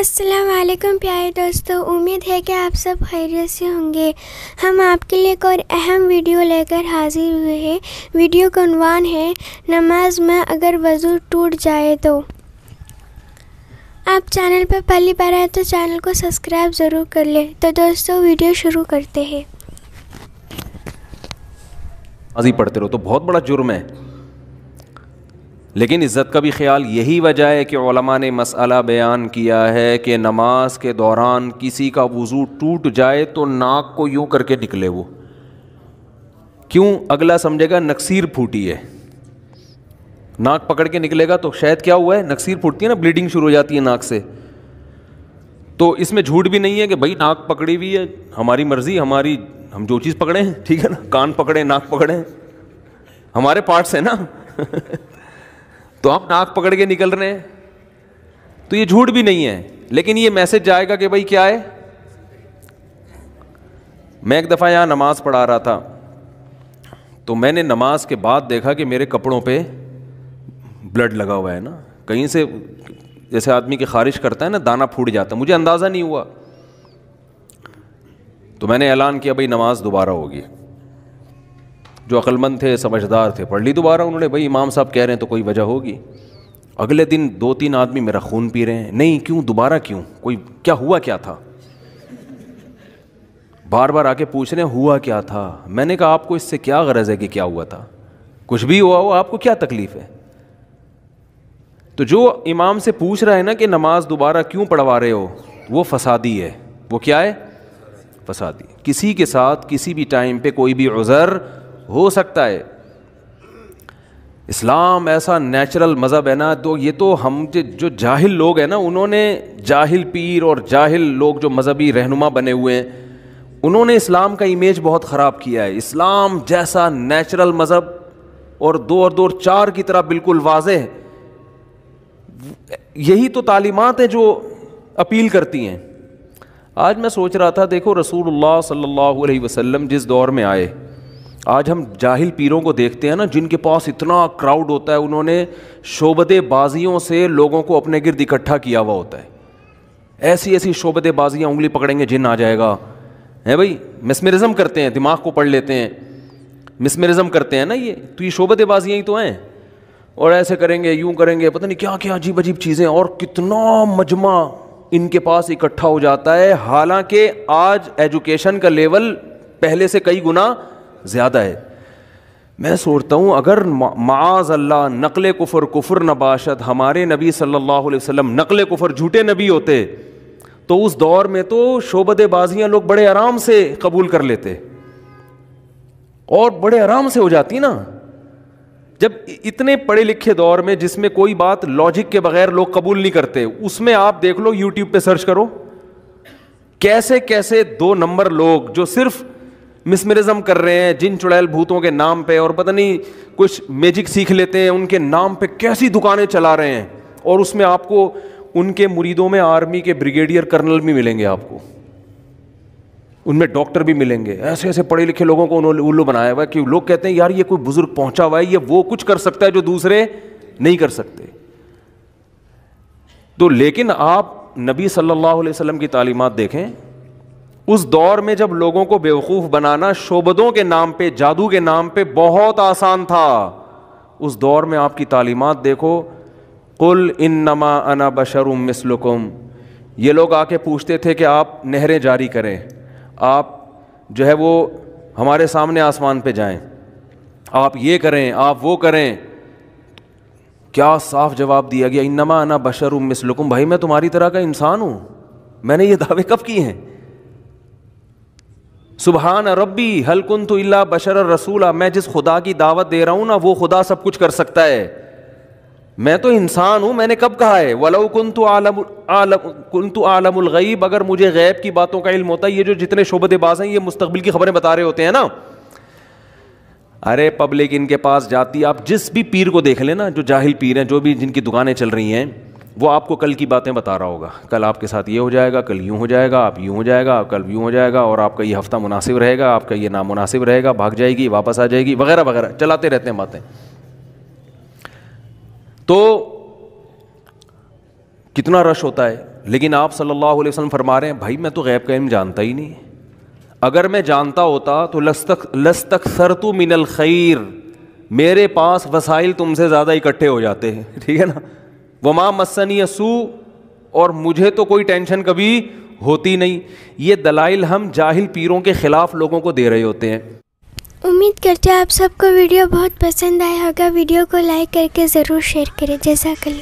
असलकम प्यारे दोस्तों उम्मीद है कि आप सब खैरियत से होंगे हम आपके लिए एक और अहम वीडियो लेकर हाजिर हुए हैं वीडियो का अनवान है नमाज में अगर वज़ू टूट जाए तो आप चैनल पर पहली बार आए तो चैनल को सब्सक्राइब ज़रूर कर लें तो दोस्तों वीडियो शुरू करते हैं पढ़ते रहो तो बहुत बड़ा जुर्म है लेकिन इज़्ज़त का भी ख्याल यही वजह है कि ने मसला बयान किया है कि नमाज के दौरान किसी का वज़ू टूट जाए तो नाक को यूं करके निकले वो क्यों अगला समझेगा नक्सीर फूटी है नाक पकड़ के निकलेगा तो शायद क्या हुआ है नक्सीर फूटती है ना ब्लीडिंग शुरू हो जाती है नाक से तो इसमें झूठ भी नहीं है कि भाई नाक पकड़ी हुई है हमारी मर्ज़ी हमारी हम जो चीज़ पकड़े हैं ठीक है ना कान पकड़े नाक पकड़े हमारे पार्ट्स हैं ना तो हम नाक पकड़ के निकल रहे हैं तो ये झूठ भी नहीं है लेकिन ये मैसेज जाएगा कि भाई क्या है मैं एक दफ़ा यहाँ नमाज पढ़ा रहा था तो मैंने नमाज के बाद देखा कि मेरे कपड़ों पे ब्लड लगा हुआ है ना कहीं से जैसे आदमी की खारिश करता है ना दाना फूट जाता है मुझे अंदाज़ा नहीं हुआ तो मैंने ऐलान किया भाई नमाज दोबारा होगी जो अक्लमंद थे समझदार थे पढ़ ली दोबारा उन्होंने भाई इमाम साहब कह रहे हैं तो कोई वजह होगी अगले दिन दो तीन आदमी मेरा खून पी रहे हैं नहीं क्यों दोबारा क्यों कोई क्या हुआ क्या था बार बार आके पूछ रहे हैं हुआ क्या था मैंने कहा आपको इससे क्या गरज है कि क्या हुआ था कुछ भी हुआ हो आपको क्या तकलीफ है तो जो इमाम से पूछ रहा है ना कि नमाज दोबारा क्यों पढ़वा रहे हो वो फसादी है वो क्या है फसादी किसी के साथ किसी भी टाइम पे कोई भी उज़र हो सकता है इस्लाम ऐसा नेचुरल मज़हब है ना तो ये तो हम जो जाहिल लोग हैं ना उन्होंने जाहिल पीर और जाहिल लोग जो मज़हबी रहनुमा बने हुए हैं उन्होंने इस्लाम का इमेज बहुत ख़राब किया है इस्लाम जैसा नेचुरल मज़हब और दो और दो और चार की तरह बिल्कुल वाज है यही तो तालीमत हैं जो अपील करती हैं आज मैं सोच रहा था देखो रसूल सल्लल्लाहु अलैहि जिस दौर में आए आज हम जाहिल पीरों को देखते हैं ना जिनके पास इतना क्राउड होता है उन्होंने शोबतेबाजियों से लोगों को अपने गिरद इकट्ठा किया हुआ होता है ऐसी ऐसी शोबतेबाजियाँ उंगली पकड़ेंगे जिन आ जाएगा है भाई मिसमरिज़म करते हैं दिमाग को पढ़ लेते हैं मिसमरिज़म करते हैं ना ये तो ये शोबतेबाजियाँ ही तो हैं और ऐसे करेंगे यूं करेंगे पता नहीं क्या क्या अजीब अजीब चीज़ें और कितना मजमा इनके पास इकट्ठा हो जाता है हालांकि आज एजुकेशन का लेवल पहले से कई गुना ज़्यादा है मैं सोचता हूँ अगर माज नकल कुफर कुफर नबाशत हमारे नबी सल्लल्लाहु अलैहि नकल कुफर झूठे नबी होते तो उस दौर में तो शोबतबाजियाँ लोग बड़े आराम से कबूल कर लेते और बड़े आराम से हो जाती ना जब इतने पढ़े लिखे दौर में जिसमें कोई बात लॉजिक के बगैर लोग कबूल नहीं करते उसमें आप देख लो यूट्यूब पे सर्च करो कैसे कैसे दो नंबर लोग जो सिर्फ़ मिसमरिज्म कर रहे हैं जिन चुड़ैल भूतों के नाम पे और पता नहीं कुछ मैजिक सीख लेते हैं उनके नाम पे कैसी दुकानें चला रहे हैं और उसमें आपको उनके मुरीदों में आर्मी के ब्रिगेडियर कर्नल भी मिलेंगे आपको उनमें डॉक्टर भी मिलेंगे ऐसे ऐसे पढ़े लिखे लोगों को उन्होंने उल्लू बनाया हुआ है कि लोग कहते हैं यार ये कोई बुजुर्ग पहुंचा हुआ है ये वो कुछ कर सकता है जो दूसरे नहीं कर सकते तो लेकिन आप नबी सल्लल्लाहु अलैहि वसल्लम की तालीमत देखें उस दौर में जब लोगों को बेवकूफ़ बनाना शोबदों के नाम पे जादू के नाम पे बहुत आसान था उस दौर में आपकी तालीमत देखो कुल इन नमा अना बशरुम मिसलुकुम ये लोग आके पूछते थे कि आप नहरें जारी करें आप जो है वो हमारे सामने आसमान पे जाएं आप ये करें आप वो करें क्या साफ जवाब दिया गया इन नमा अना बशरुम मिसलुकुम भाई मैं तुम्हारी तरह का इंसान हूँ मैंने ये दावे कब किए हैं सुबहान रब्बी हलकुन तो अला बशर रसूला मैं जिस खुदा की दावत दे रहा हूँ ना वो खुदा सब कुछ कर सकता है मैं तो इंसान हूँ मैंने कब कहा है वलो कुन तो आलम आलम कुन तो आलमगैब अगर मुझे गैब की बातों का इल्म होता है ये जो जितने शोबेबाज हैं ये मुस्तबिल की खबरें बता रहे होते हैं ना अरे पब्लिक इनके पास जाती आप जिस भी पीर को देख लेना जो जाहिल पीर हैं जो भी जिनकी दुकानें चल रही हैं वो आपको कल की बातें बता रहा होगा कल आपके साथ ये हो जाएगा कल यूँ हो जाएगा आप यूँ हो जाएगा आप कल यूँ हो जाएगा और आपका ये हफ़्ता मुनासिब रहेगा आपका ये नामुनासिब रहेगा भाग जाएगी वापस आ जाएगी वगैरह वगैरह चलाते रहते हैं बातें तो कितना रश होता है लेकिन आप सल्लल्लाहु अलैहि वसल्लम फरमा रहे हैं भाई मैं तो गैब का इल्म जानता ही नहीं अगर मैं जानता होता तो लस्तक लस्तक सरतु मिनल खैर मेरे पास वसाइल तुमसे ज़्यादा इकट्ठे हो जाते हैं ठीक है ना वमा मसनी असू और मुझे तो कोई टेंशन कभी होती नहीं ये दलाइल हम जाहिल पीरों के ख़िलाफ़ लोगों को दे रहे होते हैं उम्मीद करते हैं आप सबको वीडियो बहुत पसंद आया होगा वीडियो को लाइक करके ज़रूर शेयर करें जैसा कल